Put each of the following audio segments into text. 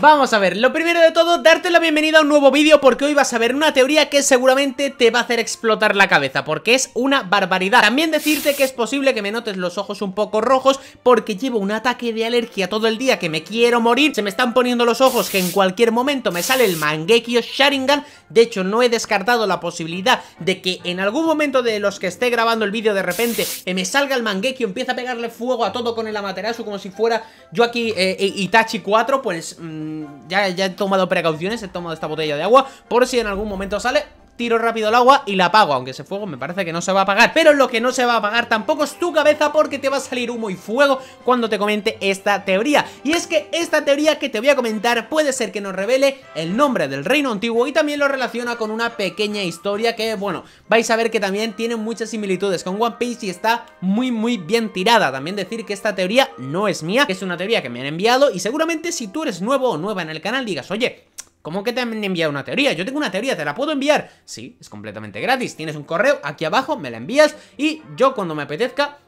Vamos a ver, lo primero de todo, darte la bienvenida a un nuevo vídeo porque hoy vas a ver una teoría que seguramente te va a hacer explotar la cabeza porque es una barbaridad. También decirte que es posible que me notes los ojos un poco rojos porque llevo un ataque de alergia todo el día que me quiero morir, se me están poniendo los ojos que en cualquier momento me sale el Mangekyo Sharingan, de hecho no he descartado la posibilidad de que en algún momento de los que esté grabando el vídeo de repente eh, me salga el Mangekyo, empiece a pegarle fuego a todo con el Amaterasu como si fuera yo aquí eh, eh, Itachi 4, pues... Mm, ya, ya he tomado precauciones, he tomado esta botella de agua por si en algún momento sale tiro rápido el agua y la apago Aunque ese fuego me parece que no se va a apagar Pero lo que no se va a apagar tampoco es tu cabeza porque te va a salir humo y fuego cuando te comente esta teoría Y es que esta teoría que te voy a comentar puede ser que nos revele el nombre del reino antiguo Y también lo relaciona con una pequeña historia que, bueno, vais a ver que también tiene muchas similitudes con One Piece y está muy muy bien tirada También decir que esta teoría no es mía, que es una teoría que me han enviado Y seguramente si tú eres nuevo o nueva en el canal digas, oye... ¿Cómo que te han enviado una teoría? Yo tengo una teoría, ¿te la puedo enviar? Sí, es completamente gratis. Tienes un correo aquí abajo, me la envías y yo cuando me apetezca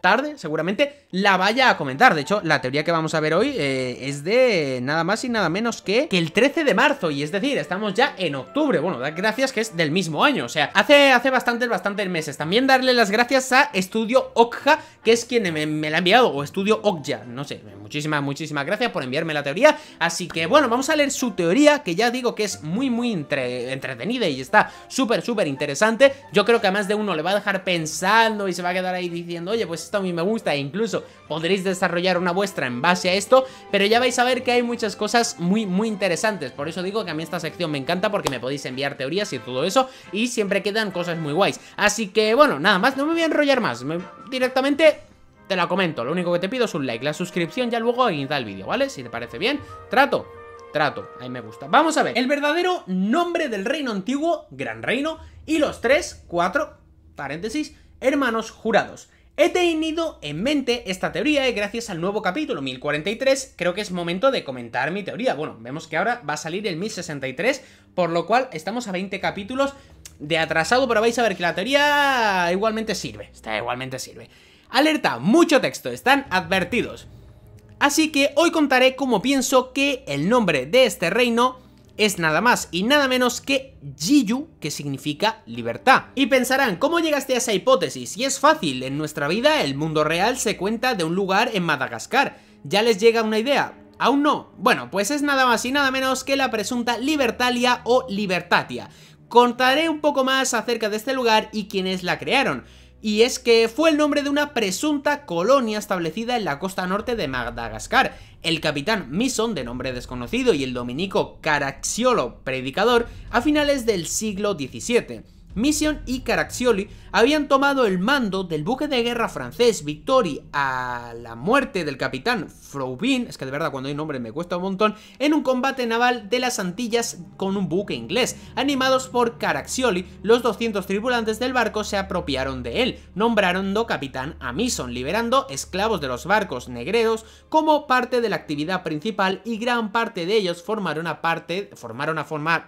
tarde, seguramente, la vaya a comentar. De hecho, la teoría que vamos a ver hoy eh, es de nada más y nada menos que, el 13 de marzo, y es decir, estamos ya en octubre. Bueno, dar gracias que es del mismo año, o sea, hace, hace bastantes, bastantes meses. También darle las gracias a Estudio Okja, que es quien me, la ha enviado, o Estudio Okja, no sé, muchísimas, muchísimas gracias por enviarme la teoría. Así que, bueno, vamos a leer su teoría, que ya digo que es muy, muy entretenida y está súper, súper interesante. Yo creo que a más de uno le va a dejar pensando y se va a quedar ahí diciendo, oye, pues esto a mí me gusta e incluso podréis desarrollar una vuestra en base a esto, pero ya vais a ver que hay muchas cosas muy, muy interesantes, por eso digo que a mí esta sección me encanta porque me podéis enviar teorías y todo eso y siempre quedan cosas muy guays, así que bueno, nada más, no me voy a enrollar más, directamente te la comento, lo único que te pido es un like, la suscripción ya luego a iniciar el vídeo, ¿vale? Si te parece bien, trato, trato, ahí me gusta. Vamos a ver, el verdadero nombre del reino antiguo, Gran Reino, y los tres, cuatro, paréntesis, hermanos jurados. He tenido en mente esta teoría y eh, gracias al nuevo capítulo 1043 creo que es momento de comentar mi teoría. Bueno, vemos que ahora va a salir el 1063, por lo cual estamos a 20 capítulos de atrasado, pero vais a ver que la teoría igualmente sirve. Está igualmente sirve. Alerta, mucho texto, están advertidos. Así que hoy contaré cómo pienso que el nombre de este reino es nada más y nada menos que Jiyu, que significa libertad. Y pensarán, ¿cómo llegaste a esa hipótesis? Y es fácil, en nuestra vida el mundo real se cuenta de un lugar en Madagascar. ¿Ya les llega una idea? ¿Aún no? Bueno, pues es nada más y nada menos que la presunta Libertalia o Libertatia. Contaré un poco más acerca de este lugar y quiénes la crearon y es que fue el nombre de una presunta colonia establecida en la costa norte de Madagascar. El capitán Mison, de nombre desconocido, y el dominico Caraxiolo, predicador, a finales del siglo XVII. Mission y Caraccioli habían tomado el mando del buque de guerra francés Victory a la muerte del capitán Froubin, es que de verdad cuando hay nombre me cuesta un montón, en un combate naval de las Antillas con un buque inglés. Animados por Caraccioli, los 200 tripulantes del barco se apropiaron de él, nombrando capitán a Mission, liberando esclavos de los barcos negreros como parte de la actividad principal y gran parte de ellos formaron parte, formaron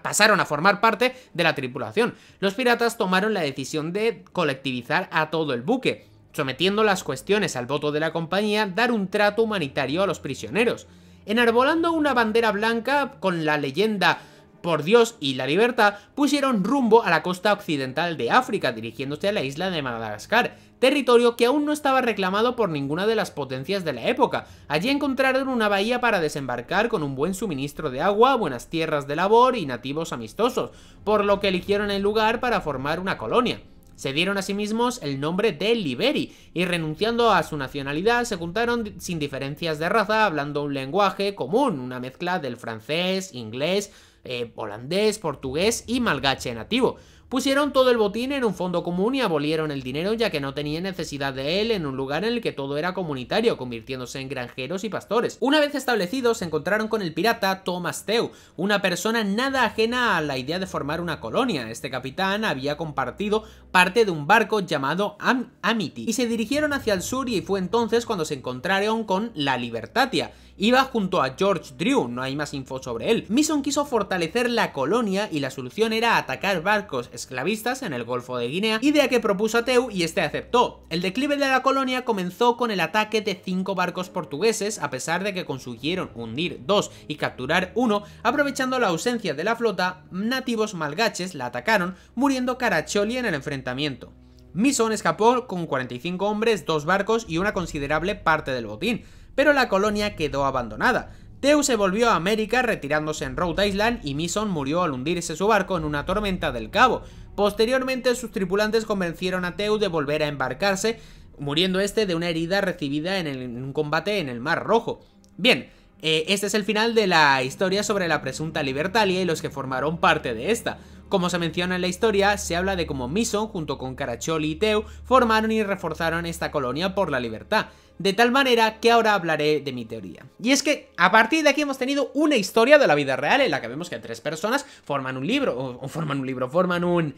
pasaron a formar parte de la tripulación. Los piratas tomaron la decisión de colectivizar a todo el buque, sometiendo las cuestiones al voto de la compañía, dar un trato humanitario a los prisioneros, enarbolando una bandera blanca con la leyenda por Dios y la libertad pusieron rumbo a la costa occidental de África, dirigiéndose a la isla de Madagascar, territorio que aún no estaba reclamado por ninguna de las potencias de la época. Allí encontraron una bahía para desembarcar con un buen suministro de agua, buenas tierras de labor y nativos amistosos, por lo que eligieron el lugar para formar una colonia. Se dieron a sí mismos el nombre de Liberi y renunciando a su nacionalidad se juntaron sin diferencias de raza hablando un lenguaje común, una mezcla del francés, inglés, eh, holandés, portugués y malgache nativo. Pusieron todo el botín en un fondo común y abolieron el dinero ya que no tenían necesidad de él en un lugar en el que todo era comunitario, convirtiéndose en granjeros y pastores. Una vez establecidos, se encontraron con el pirata Thomas Teu, una persona nada ajena a la idea de formar una colonia. Este capitán había compartido parte de un barco llamado Amity y se dirigieron hacia el sur y fue entonces cuando se encontraron con la Libertatia, Iba junto a George Drew, no hay más info sobre él. Mison quiso fortalecer la colonia y la solución era atacar barcos esclavistas en el Golfo de Guinea, idea que propuso a Teu y este aceptó. El declive de la colonia comenzó con el ataque de cinco barcos portugueses, a pesar de que consiguieron hundir dos y capturar uno, aprovechando la ausencia de la flota, nativos malgaches la atacaron, muriendo caracholi en el enfrentamiento. Mison escapó con 45 hombres, dos barcos y una considerable parte del botín pero la colonia quedó abandonada. Teu se volvió a América retirándose en Rhode Island y Mison murió al hundirse su barco en una tormenta del Cabo. Posteriormente sus tripulantes convencieron a Teu de volver a embarcarse, muriendo este de una herida recibida en, un combate en el Mar Rojo. Bien, eh, este es el final de la historia sobre la presunta Libertalia y los que formaron parte de esta. Como se menciona en la historia, se habla de cómo Mison, junto con Caraccioli y Teu, formaron y reforzaron esta colonia por la libertad. De tal manera que ahora hablaré de mi teoría. Y es que a partir de aquí hemos tenido una historia de la vida real en la que vemos que tres personas forman un libro, o forman un libro, forman un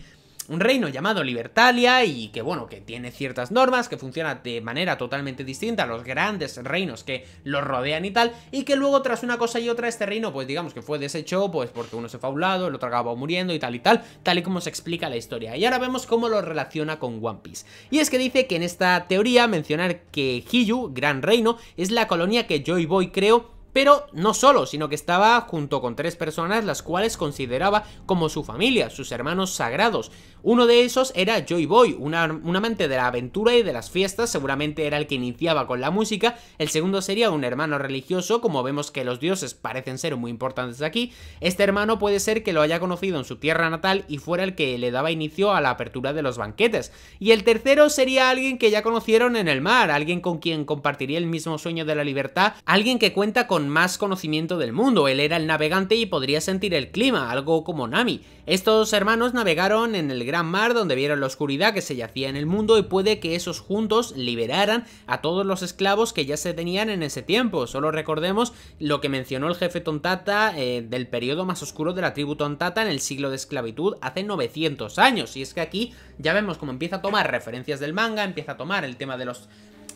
un reino llamado Libertalia y que bueno, que tiene ciertas normas, que funciona de manera totalmente distinta a los grandes reinos que los rodean y tal, y que luego tras una cosa y otra este reino pues digamos que fue deshecho pues porque uno se fue a un lado, el otro acabó muriendo y tal y tal, tal y como se explica la historia. Y ahora vemos cómo lo relaciona con One Piece. Y es que dice que en esta teoría mencionar que Hiyu, Gran Reino, es la colonia que Joy Boy creo pero no solo, sino que estaba junto con tres personas las cuales consideraba como su familia, sus hermanos sagrados. Uno de esos era Joy Boy, un amante de la aventura y de las fiestas, seguramente era el que iniciaba con la música. El segundo sería un hermano religioso, como vemos que los dioses parecen ser muy importantes aquí. Este hermano puede ser que lo haya conocido en su tierra natal y fuera el que le daba inicio a la apertura de los banquetes. Y el tercero sería alguien que ya conocieron en el mar, alguien con quien compartiría el mismo sueño de la libertad, alguien que cuenta con más conocimiento del mundo, él era el navegante y podría sentir el clima, algo como Nami. Estos hermanos navegaron en el gran mar donde vieron la oscuridad que se yacía en el mundo y puede que esos juntos liberaran a todos los esclavos que ya se tenían en ese tiempo. Solo recordemos lo que mencionó el jefe Tontata eh, del periodo más oscuro de la tribu Tontata en el siglo de esclavitud hace 900 años. Y es que aquí ya vemos cómo empieza a tomar referencias del manga, empieza a tomar el tema de los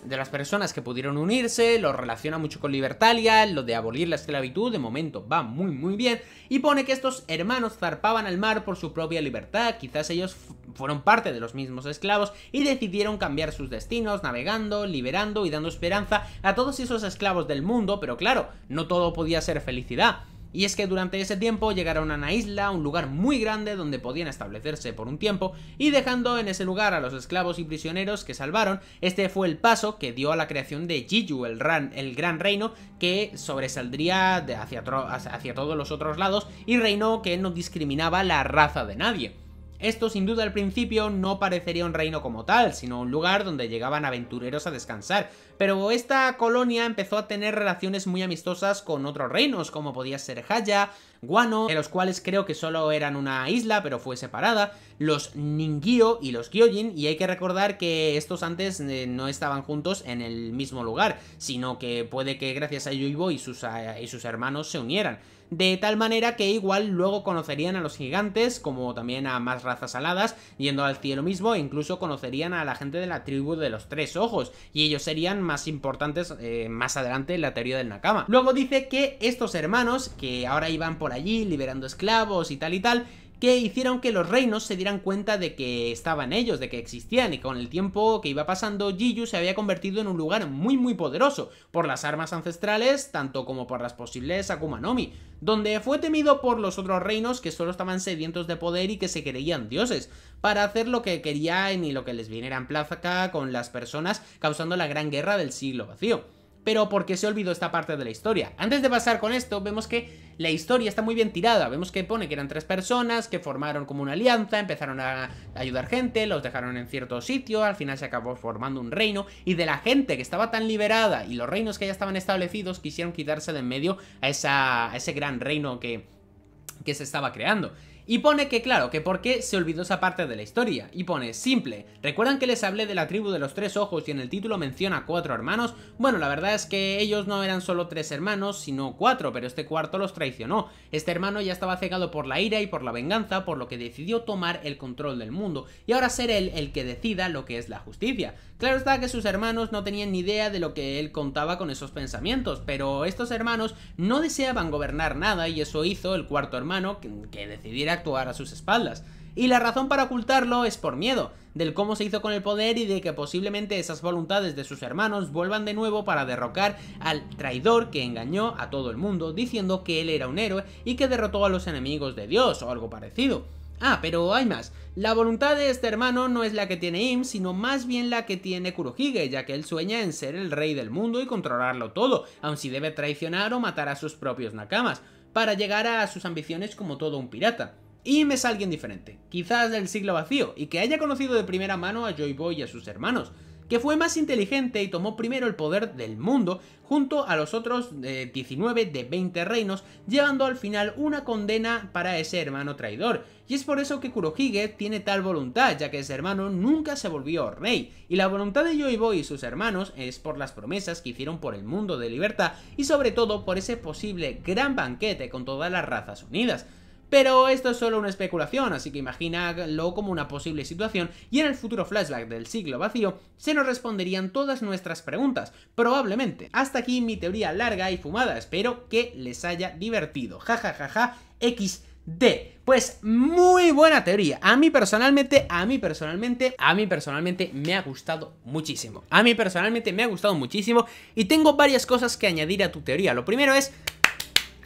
de las personas que pudieron unirse, lo relaciona mucho con Libertalia, lo de abolir la esclavitud, de momento va muy muy bien, y pone que estos hermanos zarpaban al mar por su propia libertad, quizás ellos fueron parte de los mismos esclavos y decidieron cambiar sus destinos, navegando, liberando y dando esperanza a todos esos esclavos del mundo, pero claro, no todo podía ser felicidad. Y es que durante ese tiempo llegaron a una isla, un lugar muy grande donde podían establecerse por un tiempo, y dejando en ese lugar a los esclavos y prisioneros que salvaron, este fue el paso que dio a la creación de Jiju, el, ran, el gran reino que sobresaldría de hacia, hacia todos los otros lados y reinó que no discriminaba la raza de nadie. Esto sin duda al principio no parecería un reino como tal, sino un lugar donde llegaban aventureros a descansar, pero esta colonia empezó a tener relaciones muy amistosas con otros reinos, como podía ser Haya, Guano, de los cuales creo que solo eran una isla, pero fue separada, los Ningyo y los Gyojin, y hay que recordar que estos antes eh, no estaban juntos en el mismo lugar, sino que puede que gracias a Yuibo y sus, eh, y sus hermanos se unieran. De tal manera que igual luego conocerían a los gigantes, como también a más razas aladas, yendo al cielo mismo, e incluso conocerían a la gente de la tribu de los tres ojos, y ellos serían más importantes eh, más adelante la teoría del Nakama. Luego dice que estos hermanos, que ahora iban por allí liberando esclavos y tal y tal, que hicieron que los reinos se dieran cuenta de que estaban ellos, de que existían, y con el tiempo que iba pasando, Jiyu se había convertido en un lugar muy muy poderoso, por las armas ancestrales, tanto como por las posibles Akuma Mi, donde fue temido por los otros reinos que solo estaban sedientos de poder y que se creían dioses, para hacer lo que querían y lo que les viniera en plaza con las personas, causando la gran guerra del siglo vacío. Pero ¿por qué se olvidó esta parte de la historia? Antes de pasar con esto, vemos que la historia está muy bien tirada. Vemos que pone que eran tres personas, que formaron como una alianza, empezaron a ayudar gente, los dejaron en cierto sitio, al final se acabó formando un reino, y de la gente que estaba tan liberada y los reinos que ya estaban establecidos quisieron quitarse de en medio a, esa, ese gran reino que se estaba creando. Y pone que claro, que por qué se olvidó esa parte de la historia. Y pone, simple, ¿recuerdan que les hablé de la tribu de los tres ojos y en el título menciona cuatro hermanos? Bueno, la verdad es que ellos no eran solo tres hermanos, sino cuatro, pero este cuarto los traicionó. Este hermano ya estaba cegado por la ira y por la venganza, por lo que decidió tomar el control del mundo, y ahora ser él el que decida lo que es la justicia. Claro está que sus hermanos no tenían ni idea de lo que él contaba con esos pensamientos, pero estos hermanos no deseaban gobernar nada y eso hizo el cuarto hermano que, que decidiera actuar a sus espaldas. Y la razón para ocultarlo es por miedo, del cómo se hizo con el poder y de que posiblemente esas voluntades de sus hermanos vuelvan de nuevo para derrocar al traidor que engañó a todo el mundo diciendo que él era un héroe y que derrotó a los enemigos de Dios o algo parecido. Ah, pero hay más. La voluntad de este hermano no es la que tiene Im, sino más bien la que tiene Kurohige, ya que él sueña en ser el rey del mundo y controlarlo todo, aun si debe traicionar o matar a sus propios nakamas, para llegar a sus ambiciones como todo un pirata y me es alguien diferente, quizás del siglo vacío, y que haya conocido de primera mano a Joy Boy y a sus hermanos, que fue más inteligente y tomó primero el poder del mundo junto a los otros 19 eh, de 20 reinos, llevando al final una condena para ese hermano traidor. Y es por eso que Kurohige tiene tal voluntad, ya que ese hermano nunca se volvió rey, y la voluntad de Boy y sus hermanos es por las promesas que hicieron por el mundo de libertad y sobre todo por ese posible gran banquete con todas las razas unidas. Pero esto es solo una especulación, así que imagínalo como una posible situación y en el futuro flashback del siglo vacío se nos responderían todas nuestras preguntas, probablemente. Hasta aquí mi teoría larga y fumada, espero que les haya divertido. Ja ja ja ja, XD. Pues muy buena teoría. A mí personalmente, a mí personalmente, a mí personalmente me ha gustado muchísimo. A mí personalmente me ha gustado muchísimo y tengo varias cosas que añadir a tu teoría. Lo primero es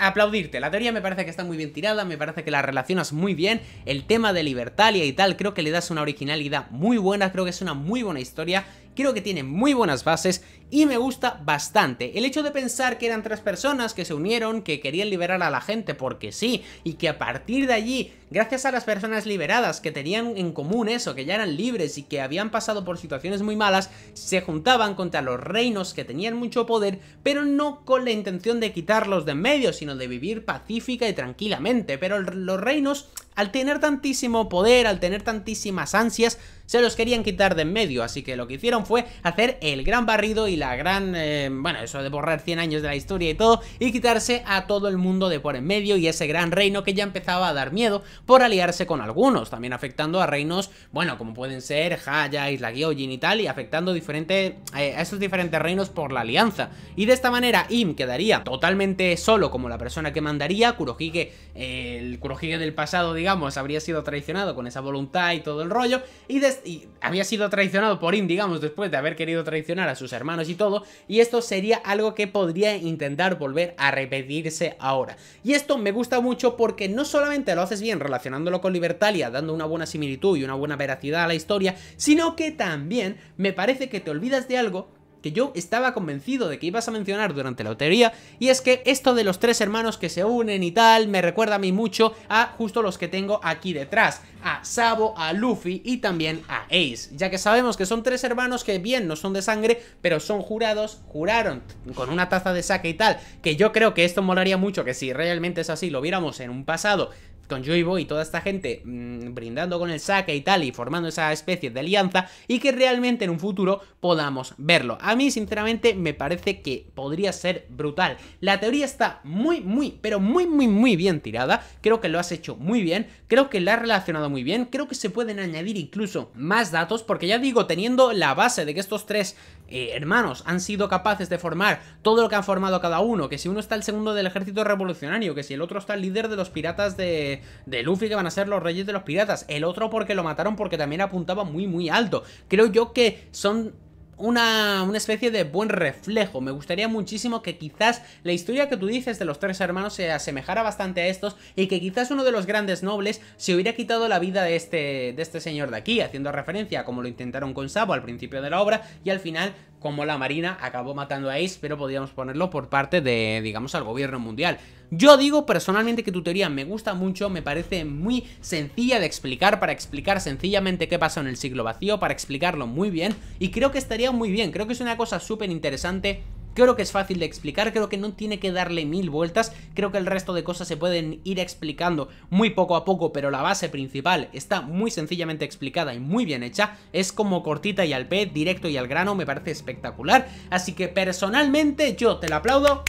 aplaudirte. La teoría me parece que está muy bien tirada, me parece que la relacionas muy bien. El tema de Libertalia y tal, creo que le das una originalidad muy buena, creo que es una muy buena historia creo que tiene muy buenas bases y me gusta bastante. El hecho de pensar que eran tres personas que se unieron, que querían liberar a la gente porque sí, y que a partir de allí, gracias a las personas liberadas que tenían en común eso, que ya eran libres y que habían pasado por situaciones muy malas, se juntaban contra los reinos que tenían mucho poder, pero no con la intención de quitarlos de en medio, sino de vivir pacífica y tranquilamente. Pero los reinos, al tener tantísimo poder, al tener tantísimas ansias, se los querían quitar de en medio, así que lo que hicieron fue hacer el gran barrido y la gran, eh, bueno, eso de borrar 100 años de la historia y todo, y quitarse a todo el mundo de por en medio y ese gran reino que ya empezaba a dar miedo por aliarse con algunos, también afectando a reinos, bueno, como pueden ser Haya, Isla Gyojin y tal, y afectando diferente, eh, a esos diferentes reinos por la alianza. Y de esta manera Im quedaría totalmente solo como la persona que mandaría, Kurohige, eh, el Kurohige del pasado, digamos, habría sido traicionado con esa voluntad y todo el rollo, y de esta y había sido traicionado por In, digamos, después de haber querido traicionar a sus hermanos y todo, y esto sería algo que podría intentar volver a repetirse ahora. Y esto me gusta mucho porque no solamente lo haces bien relacionándolo con Libertalia, dando una buena similitud y una buena veracidad a la historia, sino que también me parece que te olvidas de algo que yo estaba convencido de que ibas a mencionar durante la lotería, y es que esto de los tres hermanos que se unen y tal, me recuerda a mí mucho a justo los que tengo aquí detrás, a Sabo, a Luffy y también a Ace, ya que sabemos que son tres hermanos que bien no son de sangre, pero son jurados, juraron con una taza de saque y tal, que yo creo que esto molaría mucho, que si realmente es así, lo viéramos en un pasado con Juivo y toda esta gente mm, brindando con el saque y tal y formando esa especie de alianza y que realmente en un futuro podamos verlo. A mí sinceramente me parece que podría ser brutal. La teoría está muy, muy, pero muy, muy, muy bien tirada. Creo que lo has hecho muy bien. Creo que la has relacionado muy bien. Creo que se pueden añadir incluso más datos porque ya digo, teniendo la base de que estos tres eh, hermanos han sido capaces de formar todo lo que han formado cada uno, que si uno está el segundo del ejército revolucionario, que si el otro está el líder de los piratas de, de Luffy, que van a ser los reyes de los piratas, el otro porque lo mataron porque también apuntaba muy muy alto. Creo yo que son una, una especie de buen reflejo. Me gustaría muchísimo que quizás la historia que tú dices de los tres hermanos se asemejara bastante a estos y que quizás uno de los grandes nobles se hubiera quitado la vida de este, de este señor de aquí, haciendo referencia a como lo intentaron con Sabo al principio de la obra y al final como la Marina acabó matando a Ace, pero podríamos ponerlo por parte de, digamos, al gobierno mundial. Yo digo personalmente que tu teoría me gusta mucho, me parece muy sencilla de explicar, para explicar sencillamente qué pasó en el siglo vacío, para explicarlo muy bien, y creo que estaría muy bien, creo que es una cosa súper interesante Creo que es fácil de explicar, creo que no tiene que darle mil vueltas, creo que el resto de cosas se pueden ir explicando muy poco a poco, pero la base principal está muy sencillamente explicada y muy bien hecha, es como cortita y al pez, directo y al grano, me parece espectacular, así que personalmente yo te la aplaudo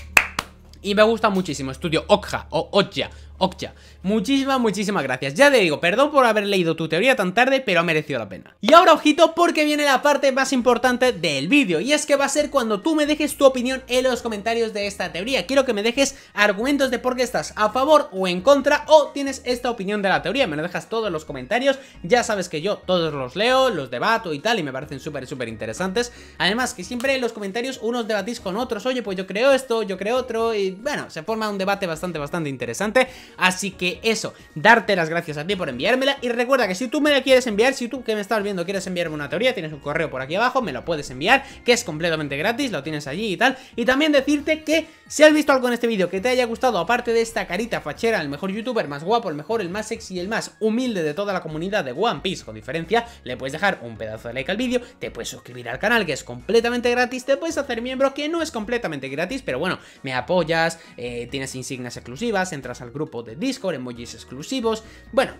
y me gusta muchísimo, estudio Okja o Okja, Okja. Muchísimas, muchísimas gracias. Ya te digo, perdón por haber leído tu teoría tan tarde, pero ha merecido la pena. Y ahora, ojito, porque viene la parte más importante del vídeo, y es que va a ser cuando tú me dejes tu opinión en los comentarios de esta teoría. Quiero que me dejes argumentos de por qué estás a favor o en contra, o tienes esta opinión de la teoría. Me lo dejas todos en los comentarios. Ya sabes que yo todos los leo, los debato y tal, y me parecen súper, súper interesantes. Además, que siempre en los comentarios unos debatís con otros. Oye, pues yo creo esto, yo creo otro, y bueno, se forma un debate bastante, bastante interesante. Así que eso, darte las gracias a ti por enviármela y recuerda que si tú me la quieres enviar, si tú que me estás viendo quieres enviarme una teoría, tienes un correo por aquí abajo, me lo puedes enviar, que es completamente gratis, lo tienes allí y tal. Y también decirte que si has visto algo en este vídeo que te haya gustado, aparte de esta carita fachera, el mejor youtuber más guapo, el mejor, el más sexy y el más humilde de toda la comunidad de One Piece, con diferencia, le puedes dejar un pedazo de like al vídeo, te puedes suscribir al canal que es completamente gratis, te puedes hacer miembro que no es completamente gratis, pero bueno, me apoyas, eh, tienes insignias exclusivas, entras al grupo de Discord, emojis exclusivos, bueno,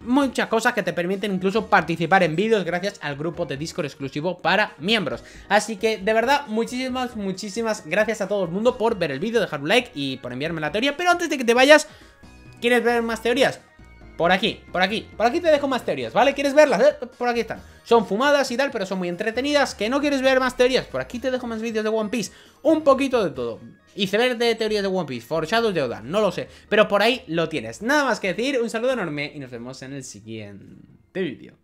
muchas cosas que te permiten incluso participar en vídeos gracias al grupo de Discord exclusivo para miembros. Así que de verdad, muchísimas, muchísimas gracias a todo el mundo por ver el vídeo, dejar un like y por enviarme la teoría. Pero antes de que te vayas, ¿quieres ver más teorías? Por aquí, por aquí, por aquí te dejo más teorías, ¿vale? ¿Quieres verlas? Eh, por aquí están. Son fumadas y tal, pero son muy entretenidas. ¿Que no quieres ver más teorías? Por aquí te dejo más vídeos de One Piece. Un poquito de todo. Iceberg de teorías de One Piece, Shadows de Oda, no lo sé. Pero por ahí lo tienes. Nada más que decir, un saludo enorme y nos vemos en el siguiente vídeo.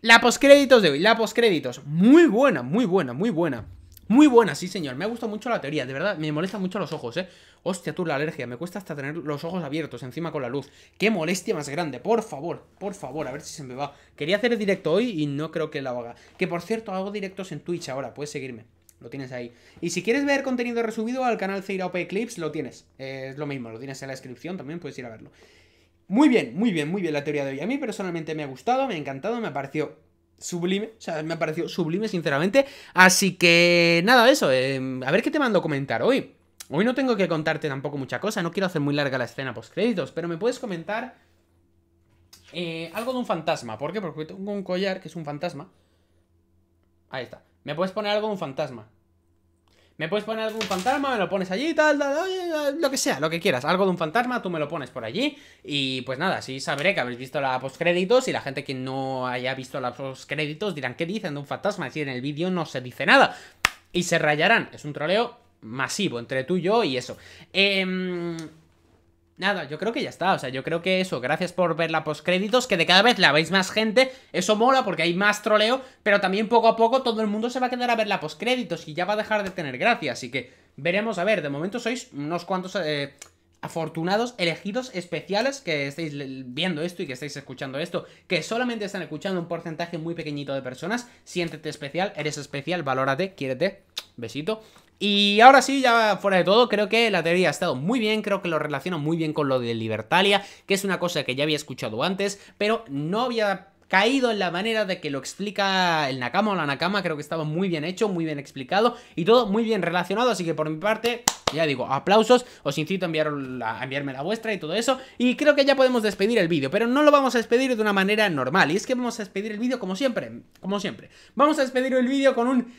La postcréditos de hoy, la postcréditos. Muy buena, muy buena, muy buena. Muy buena, sí, señor. Me ha gustado mucho la teoría, de verdad. Me molesta mucho los ojos, ¿eh? Hostia, tú, la alergia. Me cuesta hasta tener los ojos abiertos encima con la luz. Qué molestia más grande. Por favor, por favor, a ver si se me va. Quería hacer el directo hoy y no creo que la haga. Que, por cierto, hago directos en Twitch ahora. Puedes seguirme. Lo tienes ahí. Y si quieres ver contenido resumido al canal Ceiraope Eclipse, lo tienes. Eh, es lo mismo, lo tienes en la descripción, también puedes ir a verlo. Muy bien, muy bien, muy bien la teoría de hoy. A mí personalmente me ha gustado, me ha encantado, me ha parecido sublime, o sea, me ha parecido sublime, sinceramente. Así que nada, eso, em, a ver qué te mando a comentar hoy. Hoy no tengo que contarte tampoco mucha cosa, no quiero hacer muy larga la escena post créditos, pero me puedes comentar eh, algo de un fantasma. ¿Por qué? Porque tengo un collar que es un fantasma. Ahí está. Me puedes poner algo de un fantasma. ¿Me puedes poner algún fantasma? Me lo pones allí, tal, tal, eh, lo que sea, lo que quieras. Algo de un fantasma, tú me lo pones por allí. Y pues nada, así sabré que habéis visto la postcréditos y la gente que no haya visto la postcréditos dirán, ¿qué dicen de un fantasma? decir en el vídeo no se dice nada. Y se rayarán. Es un troleo masivo entre tú y yo y eso. Eh Nada, yo creo que ya está, o sea, yo creo que eso, gracias por ver la postcréditos, que de cada vez la veis más gente, eso mola porque hay más troleo, pero también poco a poco todo el mundo se va a quedar a ver la postcréditos y ya va a dejar de tener gracia, así que veremos, a ver, de momento sois unos cuantos eh, afortunados, elegidos, especiales que estáis viendo esto y que estáis escuchando esto, que solamente están escuchando un porcentaje muy pequeñito de personas, siéntete especial, eres especial, valórate, quiérete, besito, y ahora sí, ya fuera de todo, creo que la teoría ha estado muy bien, creo que lo relaciona muy bien con lo de Libertalia, que es una cosa que ya había escuchado antes, pero no había caído en la manera de que lo explica el Nakama o la Nakama, creo que estaba muy bien hecho, muy bien explicado y todo muy bien relacionado, así que por mi parte, ya digo, aplausos, os incito a, a enviarme la vuestra y todo eso, y creo que ya podemos despedir el vídeo, pero no lo vamos a despedir de una manera normal, y es que vamos a despedir el vídeo como siempre, como siempre, vamos a despedir el vídeo con un...